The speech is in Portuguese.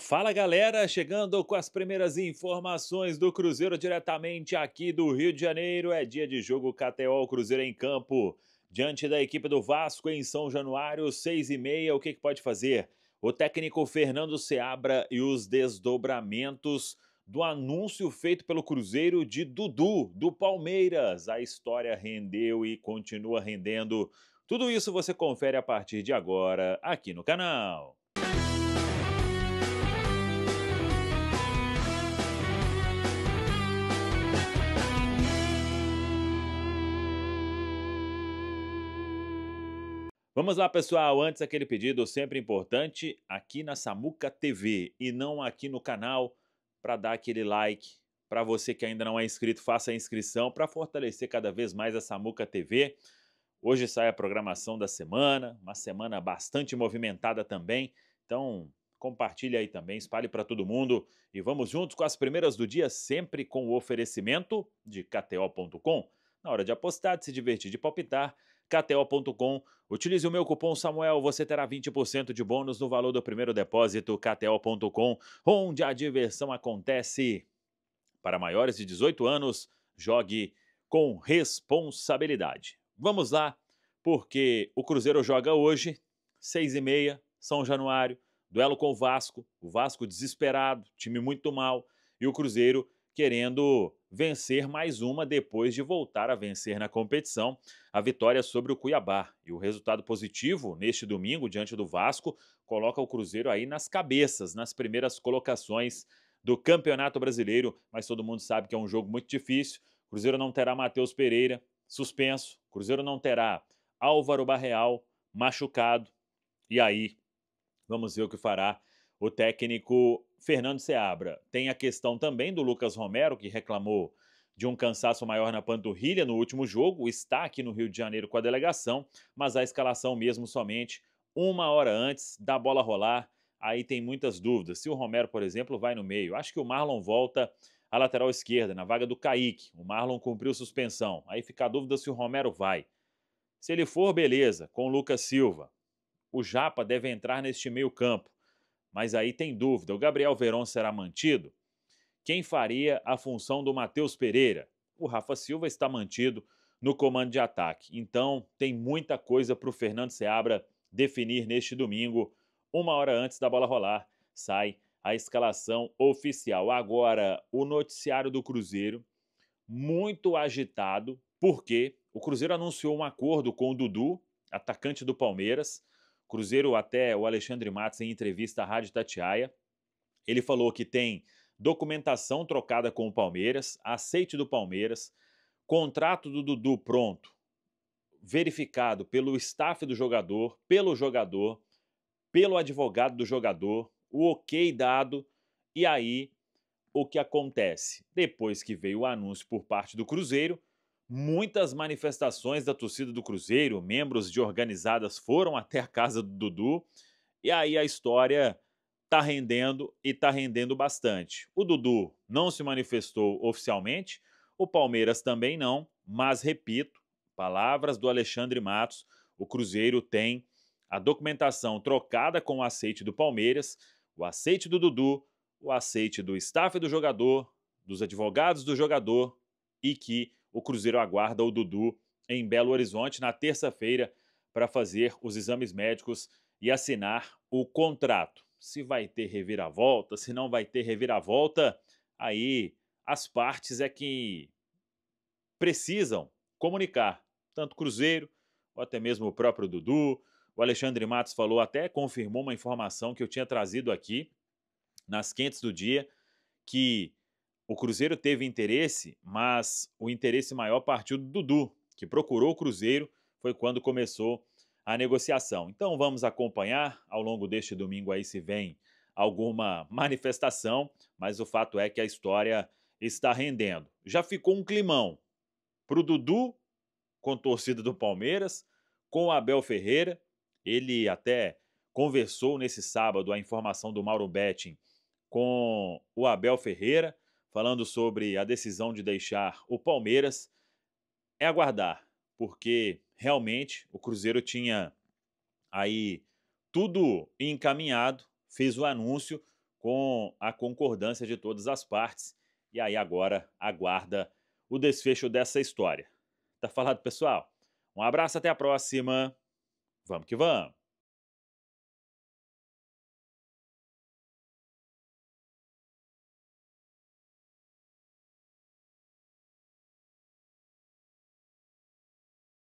Fala galera, chegando com as primeiras informações do Cruzeiro diretamente aqui do Rio de Janeiro. É dia de jogo KTO Cruzeiro em campo. Diante da equipe do Vasco em São Januário, seis e meia, o que, que pode fazer? O técnico Fernando Seabra e os desdobramentos do anúncio feito pelo Cruzeiro de Dudu, do Palmeiras. A história rendeu e continua rendendo. Tudo isso você confere a partir de agora aqui no canal. Vamos lá, pessoal. Antes, aquele pedido sempre importante aqui na Samuca TV e não aqui no canal para dar aquele like. Para você que ainda não é inscrito, faça a inscrição para fortalecer cada vez mais a Samuca TV. Hoje sai a programação da semana, uma semana bastante movimentada também. Então, compartilhe aí também, espalhe para todo mundo e vamos juntos com as primeiras do dia, sempre com o oferecimento de KTO.com. Na hora de apostar, de se divertir, de palpitar KTO.com. Utilize o meu cupom Samuel, você terá 20% de bônus no valor do primeiro depósito, KTO.com, onde a diversão acontece. Para maiores de 18 anos, jogue com responsabilidade. Vamos lá, porque o Cruzeiro joga hoje, 6 e meia, São Januário, duelo com o Vasco, o Vasco desesperado, time muito mal, e o Cruzeiro querendo vencer mais uma depois de voltar a vencer na competição, a vitória sobre o Cuiabá. E o resultado positivo neste domingo diante do Vasco coloca o Cruzeiro aí nas cabeças, nas primeiras colocações do Campeonato Brasileiro, mas todo mundo sabe que é um jogo muito difícil. Cruzeiro não terá Matheus Pereira, suspenso. Cruzeiro não terá Álvaro Barreal, machucado. E aí, vamos ver o que fará o técnico Fernando Seabra. Tem a questão também do Lucas Romero, que reclamou de um cansaço maior na panturrilha no último jogo, está aqui no Rio de Janeiro com a delegação, mas a escalação mesmo somente uma hora antes da bola rolar. Aí tem muitas dúvidas. Se o Romero, por exemplo, vai no meio, acho que o Marlon volta à lateral esquerda, na vaga do Kaique. O Marlon cumpriu suspensão. Aí fica a dúvida se o Romero vai. Se ele for, beleza, com o Lucas Silva. O Japa deve entrar neste meio-campo. Mas aí tem dúvida: o Gabriel Veron será mantido? Quem faria a função do Matheus Pereira? O Rafa Silva está mantido no comando de ataque. Então, tem muita coisa para o Fernando Seabra definir neste domingo, uma hora antes da bola rolar. Sai a escalação oficial. Agora, o noticiário do Cruzeiro, muito agitado, porque o Cruzeiro anunciou um acordo com o Dudu, atacante do Palmeiras, Cruzeiro, até o Alexandre Matos, em entrevista à Rádio Tatiaia, ele falou que tem documentação trocada com o Palmeiras, aceite do Palmeiras, contrato do Dudu pronto, verificado pelo staff do jogador, pelo jogador, pelo advogado do jogador, o ok dado, e aí o que acontece? Depois que veio o anúncio por parte do Cruzeiro, Muitas manifestações da torcida do Cruzeiro, membros de organizadas foram até a casa do Dudu, e aí a história tá rendendo e tá rendendo bastante. O Dudu não se manifestou oficialmente, o Palmeiras também não, mas repito, palavras do Alexandre Matos, o Cruzeiro tem a documentação trocada com o aceite do Palmeiras, o aceite do Dudu, o aceite do staff do jogador, dos advogados do jogador e que o Cruzeiro aguarda o Dudu em Belo Horizonte na terça-feira para fazer os exames médicos e assinar o contrato. Se vai ter reviravolta, se não vai ter reviravolta, aí as partes é que precisam comunicar, tanto Cruzeiro, ou até mesmo o próprio Dudu. O Alexandre Matos falou, até confirmou uma informação que eu tinha trazido aqui nas quentes do dia, que o Cruzeiro teve interesse, mas o interesse maior partiu do Dudu, que procurou o Cruzeiro, foi quando começou a negociação. Então vamos acompanhar ao longo deste domingo aí se vem alguma manifestação, mas o fato é que a história está rendendo. Já ficou um climão para o Dudu com torcida do Palmeiras, com o Abel Ferreira. Ele até conversou nesse sábado a informação do Mauro Betting com o Abel Ferreira falando sobre a decisão de deixar o Palmeiras, é aguardar, porque realmente o Cruzeiro tinha aí tudo encaminhado, fez o anúncio com a concordância de todas as partes, e aí agora aguarda o desfecho dessa história. Tá falado, pessoal? Um abraço, até a próxima. Vamos que vamos!